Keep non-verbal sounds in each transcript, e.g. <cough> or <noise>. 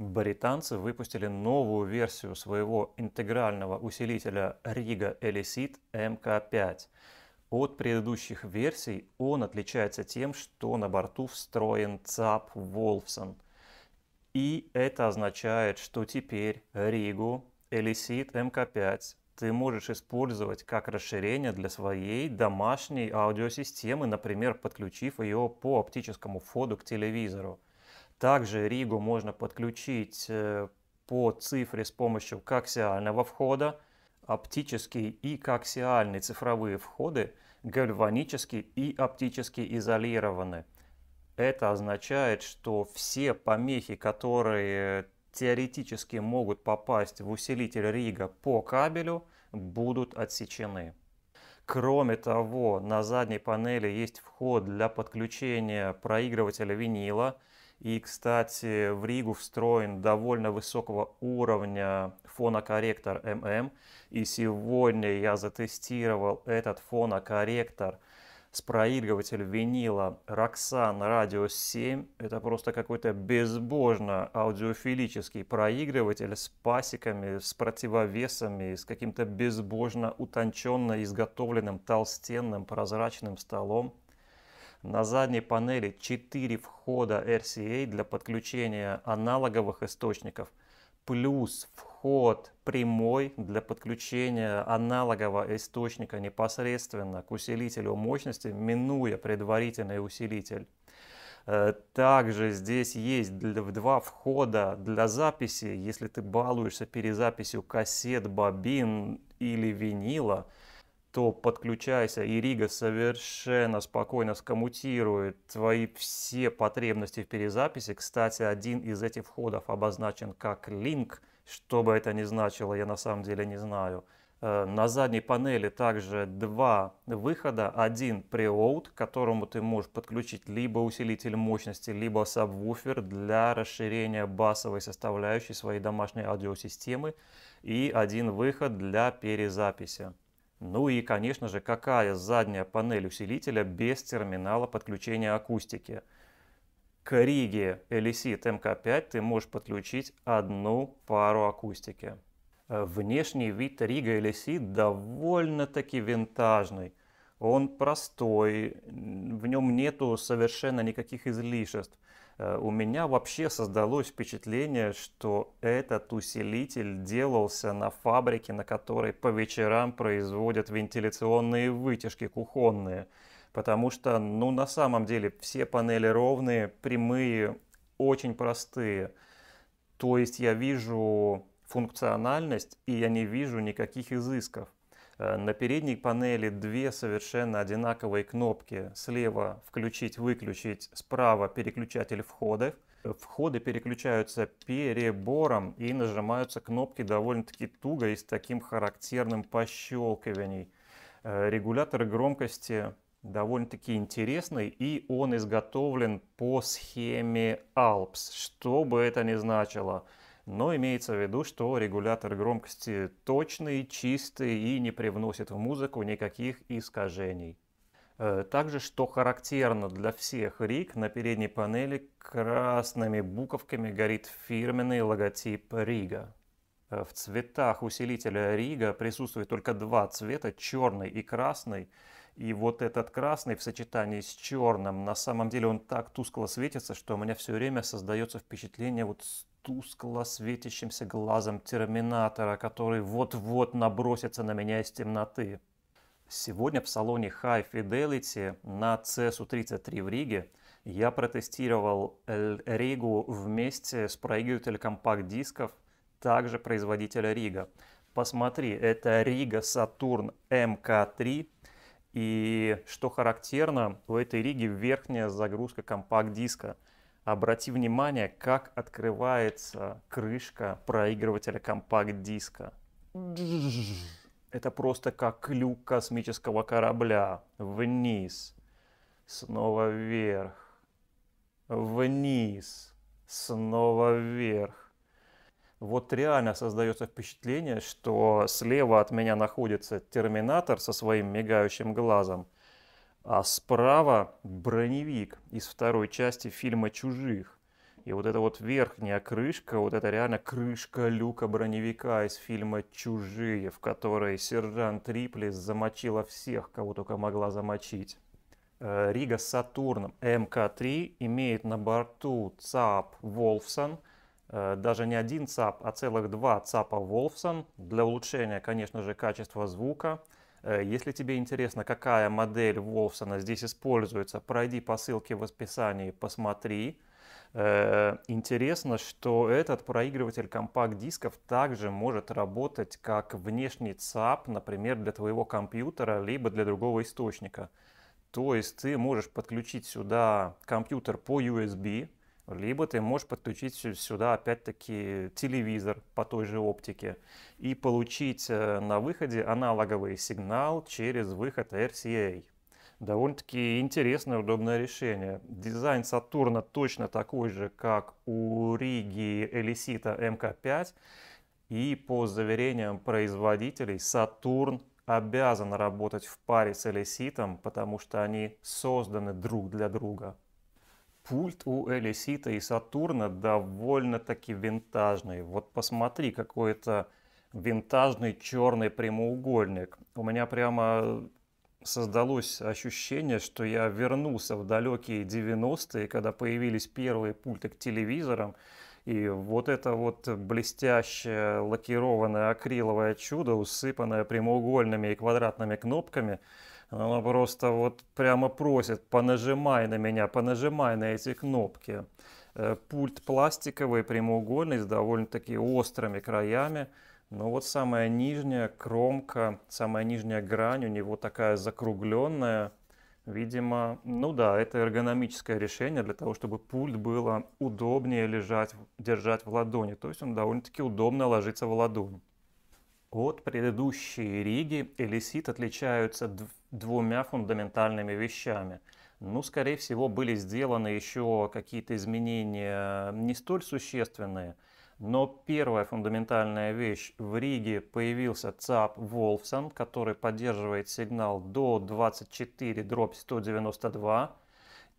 британцы выпустили новую версию своего интегрального усилителя Riga Elicit MK5. От предыдущих версий он отличается тем, что на борту встроен ЦАП Wolfson. И это означает, что теперь Ригу Elicit MK5 ты можешь использовать как расширение для своей домашней аудиосистемы, например, подключив ее по оптическому входу к телевизору – также Ригу можно подключить э, по цифре с помощью коаксиального входа, оптический и коаксиальный цифровые входы гальванически и оптически изолированы. Это означает, что все помехи, которые теоретически могут попасть в усилитель Рига по кабелю, будут отсечены. Кроме того, на задней панели есть вход для подключения проигрывателя винила – и, кстати, в Ригу встроен довольно высокого уровня фонокорректор ММ. И сегодня я затестировал этот фонокорректор с проигрывателем винила Roxan Radio 7. Это просто какой-то безбожно аудиофилический проигрыватель с пасиками, с противовесами, с каким-то безбожно утонченно изготовленным толстенным прозрачным столом. На задней панели 4 входа RCA для подключения аналоговых источников, плюс вход прямой для подключения аналогового источника непосредственно к усилителю мощности, минуя предварительный усилитель. Э, также здесь есть два входа для записи, если ты балуешься перезаписью кассет, бобин или винила – то подключайся, и Рига совершенно спокойно скоммутирует твои все потребности в перезаписи. Кстати, один из этих входов обозначен как Link, что бы это ни значило, я на самом деле не знаю. Э, на задней панели также два выхода. Один преоут, к которому ты можешь подключить либо усилитель мощности, либо сабвуфер для расширения басовой составляющей своей домашней аудиосистемы. И один выход для перезаписи. Ну и, конечно же, какая задняя панель усилителя без терминала подключения акустики. К Риге Elisit MK5 ты можешь подключить одну пару акустики. Э, внешний вид Рига Elisit довольно-таки винтажный он простой, в нем нету совершенно никаких излишеств. Э, у меня вообще создалось впечатление, что этот усилитель делался на фабрике, на которой по вечерам производят вентиляционные вытяжки кухонные. Потому что, ну, на самом деле, все панели ровные, прямые, очень простые. То есть я вижу функциональность, и я не вижу никаких изысков. Э, на передней панели две совершенно одинаковые кнопки. Слева включить-выключить, справа переключатель входов. Входы переключаются перебором и нажимаются кнопки довольно-таки туго и с таким характерным пощелкиванием. Э, регулятор громкости довольно-таки интересный, и он изготовлен по схеме Alps, что бы это ни значило – но имеется в виду, что регулятор громкости точный, чистый и не привносит в музыку никаких искажений. Э, также, что характерно для всех рик, на передней панели красными буковками горит фирменный логотип Рига. Э, в цветах усилителя Рига присутствует только два цвета, черный и красный. И вот этот красный в сочетании с черным, на самом деле он так тускло светится, что у меня все время создается впечатление вот тускло светящимся глазом терминатора, который вот-вот набросится на меня из темноты. Сегодня в салоне High Fidelity на CSU-33 в Риге я протестировал Ригу вместе с проигрывателем компакт-дисков, также производителя Рига. Посмотри, это Рига Сатурн МК3. И что характерно, у этой Риги верхняя загрузка компакт-диска – обрати внимание, как открывается крышка проигрывателя компакт-диска. Это просто как люк космического корабля. Вниз, снова вверх, вниз, снова вверх. Вот реально создается впечатление, что слева от меня находится терминатор со своим мигающим глазом – а справа броневик из второй части фильма «Чужих». И вот эта вот верхняя крышка, вот это реально крышка люка броневика из фильма «Чужие», в которой сержант Рипли замочила всех, кого только могла замочить. Э, Рига с Сатурном МК-3 имеет на борту ЦАП «Волфсон», э, даже не один ЦАП, а целых два ЦАПа «Волфсон» для улучшения, конечно же, качества звука – Э, если тебе интересно, какая модель Волфсона здесь используется, пройди по ссылке в описании, посмотри. Э, интересно, что этот проигрыватель компакт-дисков также может работать как внешний ЦАП, например, для твоего компьютера, либо для другого источника. То есть ты можешь подключить сюда компьютер по USB, либо ты можешь подключить сюда опять-таки телевизор по той же оптике и получить э, на выходе аналоговый сигнал через выход RCA. Довольно-таки интересное, удобное решение. Дизайн Сатурна точно такой же, как у Риги Элисита МК5. И по заверениям производителей, Сатурн обязан работать в паре с Элиситом, потому что они созданы друг для друга пульт у Элисита и Сатурна довольно-таки винтажный. Вот посмотри, какой-то винтажный черный прямоугольник. У меня прямо создалось ощущение, что я вернулся в далекие 90-е, когда появились первые пульты к телевизорам. И вот это вот блестящее лакированное акриловое чудо, усыпанное прямоугольными и квадратными кнопками – она просто вот прямо просит, понажимай на меня, понажимай на эти кнопки. Э, пульт пластиковый, прямоугольный, с довольно-таки острыми краями. Но вот самая нижняя кромка, самая нижняя грань у него такая закругленная. Видимо, ну да, это эргономическое решение для того, чтобы пульт было удобнее лежать, держать в ладони. То есть он довольно-таки удобно ложится в ладонь. От предыдущей риги элисит отличаются двумя фундаментальными вещами. Ну, скорее всего, были сделаны еще какие-то изменения не столь существенные, но первая фундаментальная вещь в Риге появился ЦАП Волфсон, который поддерживает сигнал до 24 дробь 192.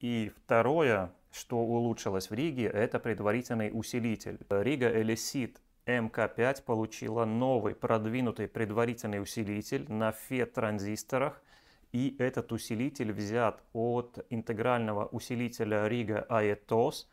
И второе, что улучшилось в Риге, это предварительный усилитель. Рига Элисит МК-5 получила новый продвинутый предварительный усилитель на FET-транзисторах, и этот усилитель взят от интегрального усилителя Riga Aetos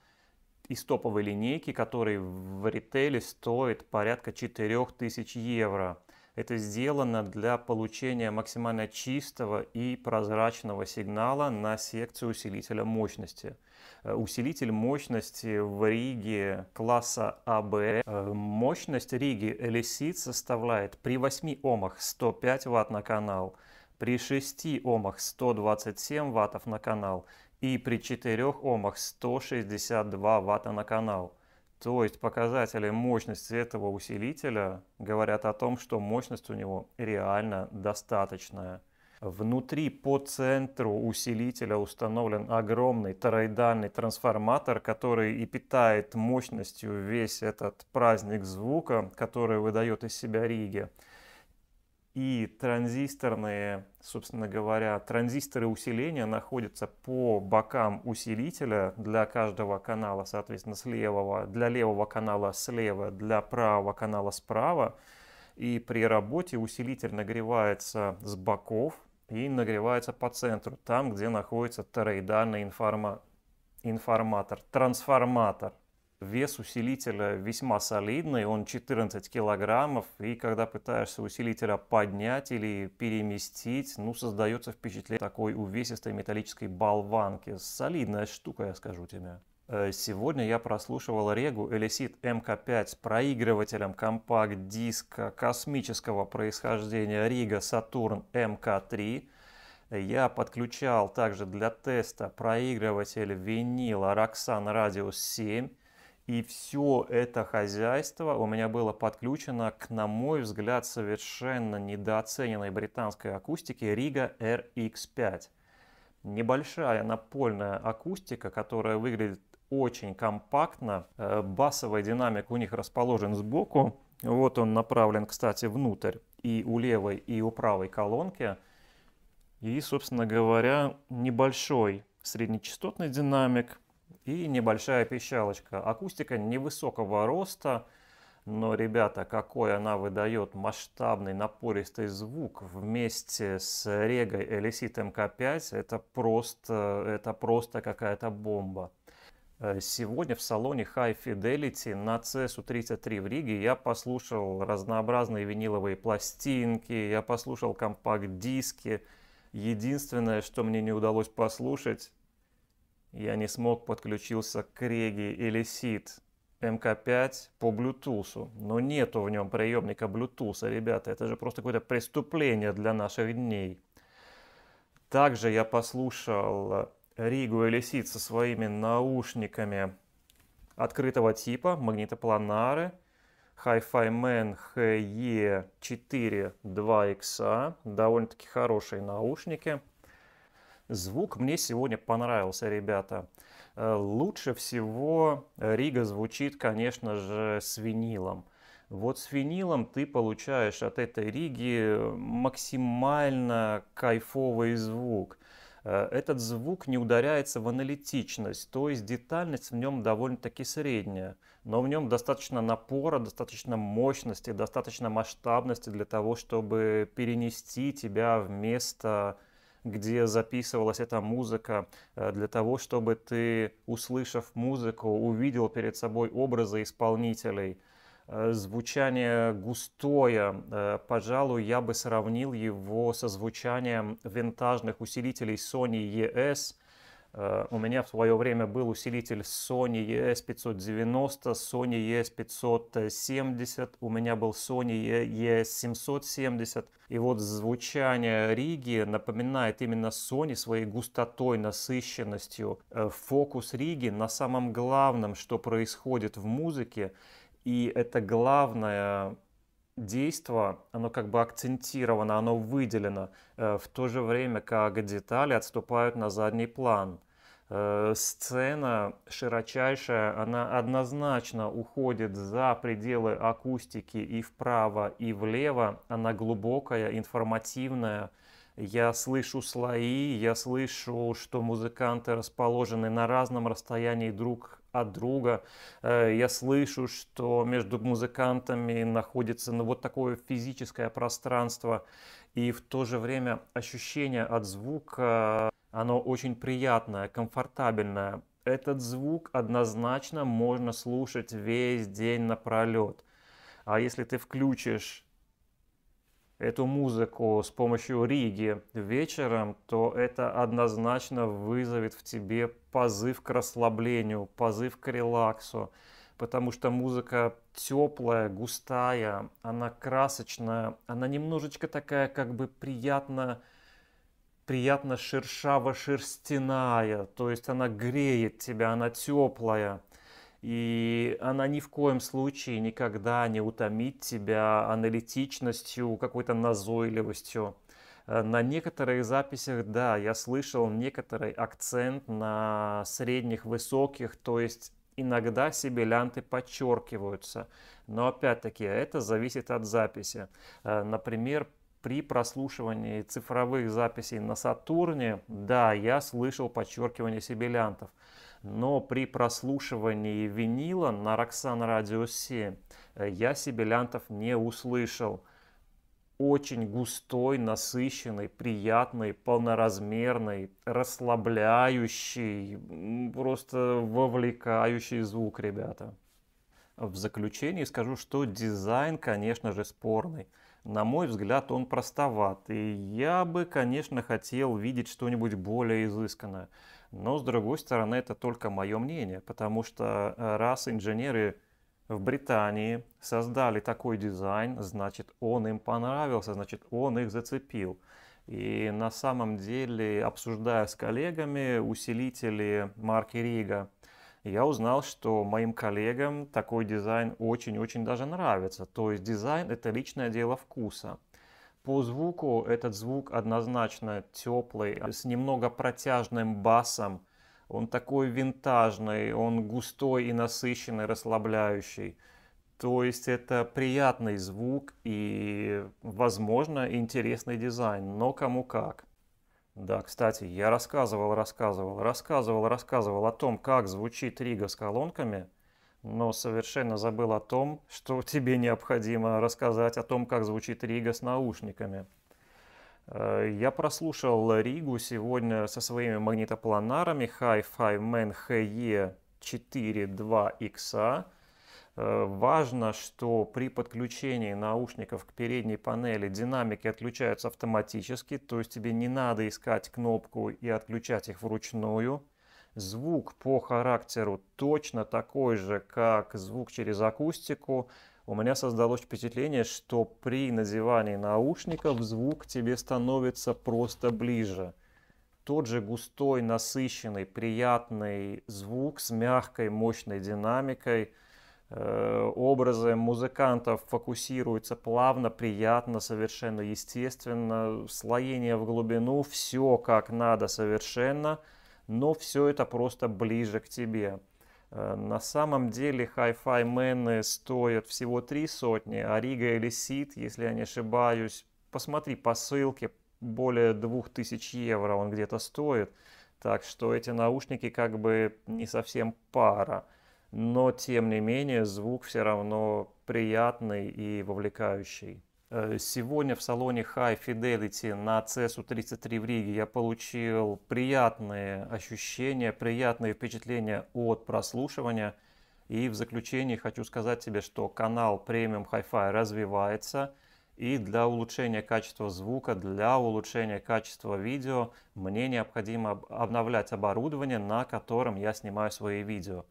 из топовой линейки, который в ритейле стоит порядка 4000 евро. Это сделано для получения максимально чистого и прозрачного сигнала на секцию усилителя мощности. Э, усилитель мощности в Риге класса АБ. Э, мощность Риги LSIT составляет при 8 Омах 105 Вт на канал, при 6 Омах 127 Вт на канал и при 4 Омах 162 Вт на канал. То есть показатели мощности этого усилителя говорят о том, что мощность у него реально достаточная. Внутри по центру усилителя установлен огромный тороидальный трансформатор, который и питает мощностью весь этот праздник звука, который выдает из себя Риги и транзисторные, собственно говоря, транзисторы усиления находятся по бокам усилителя для каждого канала, соответственно, с левого, для левого канала слева, для правого канала справа. И при работе усилитель нагревается с боков и нагревается по центру, там, где находится тороидальный информа... информатор, трансформатор. Вес усилителя весьма солидный, он 14 килограммов, и когда пытаешься усилителя поднять или переместить, ну, создается впечатление такой увесистой металлической болванки. Солидная штука, я скажу тебе. Э, сегодня я прослушивал Регу Элисит МК5 с проигрывателем компакт-диска космического происхождения Рига Сатурн МК3. Я подключал также для теста проигрыватель винила Roxanne Radius 7. И все это хозяйство у меня было подключено к, на мой взгляд, совершенно недооцененной британской акустике Riga RX5. Небольшая напольная акустика, которая выглядит очень компактно. Э, басовый динамик у них расположен сбоку. Вот он направлен, кстати, внутрь и у левой, и у правой колонки. И, собственно говоря, небольшой среднечастотный динамик – и небольшая пищалочка. Акустика невысокого роста, но, ребята, какой она выдает масштабный напористый звук вместе с регой Элисит МК5, это просто, это просто какая-то бомба. Э, сегодня в салоне High Fidelity на CSU 33 в Риге я послушал разнообразные виниловые пластинки, я послушал компакт-диски. Единственное, что мне не удалось послушать, я не смог подключился к Реги или Сид МК-5 по Bluetooth, но нету в нем приемника Bluetooth, ребята. Это же просто какое-то преступление для наших дней. Также я послушал Ригу или Сид со своими наушниками открытого типа, магнитопланары, Hi-Fi Man HE 42 xa довольно-таки хорошие наушники – Звук мне сегодня понравился, ребята. Э, лучше всего Рига звучит, конечно же, с винилом. Вот с винилом ты получаешь от этой Риги э, максимально кайфовый звук. Э, этот звук не ударяется в аналитичность, то есть детальность в нем довольно-таки средняя, но в нем достаточно напора, достаточно мощности, достаточно масштабности для того, чтобы перенести тебя в место где записывалась эта музыка, э, для того, чтобы ты, услышав музыку, увидел перед собой образы исполнителей. Э, звучание густое, э, пожалуй, я бы сравнил его со звучанием винтажных усилителей Sony ES – Э, у меня в свое время был усилитель Sony ES590, Sony ES570, у меня был Sony ES770. И вот звучание Риги напоминает именно Sony своей густотой, насыщенностью. Э, фокус Риги на самом главном, что происходит в музыке. И это главное действо, оно как бы акцентировано, оно выделено, э, в то же время как детали отступают на задний план. Э, сцена широчайшая, она однозначно уходит за пределы акустики и вправо, и влево. Она глубокая, информативная. Я слышу слои, я слышу, что музыканты расположены на разном расстоянии друг от друга. Э, я слышу, что между музыкантами находится ну, вот такое физическое пространство, и в то же время ощущение от звука, оно очень приятное, комфортабельное. Этот звук однозначно можно слушать весь день напролет. А если ты включишь эту музыку с помощью риги вечером, то это однозначно вызовет в тебе позыв к расслаблению, позыв к релаксу, потому что музыка теплая, густая, она красочная, она немножечко такая как бы приятно приятно шершаво-шерстяная, то есть она греет тебя, она теплая – и она ни в коем случае никогда не утомит тебя аналитичностью, какой-то назойливостью. Э, на некоторых записях, да, я слышал некоторый акцент на средних, высоких, то есть иногда сибилянты подчеркиваются. Но опять-таки, это зависит от записи. Э, например, при прослушивании цифровых записей на Сатурне, да, я слышал подчеркивание сибилянтов но при прослушивании винила на Roxanne Radio 7 я сибилянтов не услышал. Очень густой, насыщенный, приятный, полноразмерный, расслабляющий, просто вовлекающий звук, ребята. В заключении скажу, что дизайн, конечно же, спорный. На мой взгляд, он простоват, и я бы, конечно, хотел видеть что-нибудь более изысканное. Но, с другой стороны, это только мое мнение, потому что э, раз инженеры в Британии создали такой дизайн, значит, он им понравился, значит, он их зацепил. И на самом деле, обсуждая с коллегами усилители марки Рига, я узнал, что моим коллегам такой дизайн очень-очень даже нравится. То есть дизайн – это личное дело вкуса – по звуку этот звук однозначно теплый, с немного протяжным басом. Он такой винтажный, он густой и насыщенный, расслабляющий. То есть это приятный звук и, возможно, интересный дизайн, но кому как. Да, кстати, я рассказывал, рассказывал, рассказывал, рассказывал о том, как звучит Рига с колонками – но совершенно забыл о том, что <laughs> тебе необходимо рассказать о том, как звучит Рига с наушниками. Э, я прослушал Ригу сегодня со своими магнитопланарами Hi-Fi Man HE 4.2X. А. Э, важно, что при подключении наушников к передней панели динамики отключаются автоматически, то есть тебе не надо искать кнопку и отключать их вручную. Звук по характеру точно такой же, как звук через акустику. У меня создалось впечатление, что при надевании наушников звук тебе становится просто ближе. Тот же густой, насыщенный, приятный звук с мягкой, мощной динамикой э, – образы музыкантов фокусируются плавно, приятно, совершенно естественно, слоение в глубину, все как надо совершенно – но все это просто ближе к тебе. Э, на самом деле Hi-Fi мены стоят всего три сотни, а Рига или Сид, если я не ошибаюсь, посмотри по ссылке, более 2000 евро он где-то стоит. Так что эти наушники как бы не совсем пара. Но тем не менее звук все равно приятный и вовлекающий. Э, сегодня в салоне High Fidelity на CSU 33 в Риге я получил приятные ощущения, приятные впечатления от прослушивания. И в заключении хочу сказать тебе, что канал Premium Hi-Fi развивается. И для улучшения качества звука, для улучшения качества видео мне необходимо обновлять оборудование, на котором я снимаю свои видео.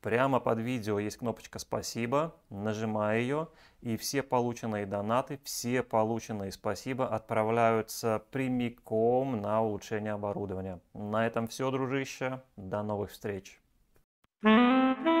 Прямо под видео есть кнопочка «Спасибо», нажимаю ее, и все полученные донаты, все полученные спасибо отправляются прямиком на улучшение оборудования. На этом все, дружище. До новых встреч. Thank you.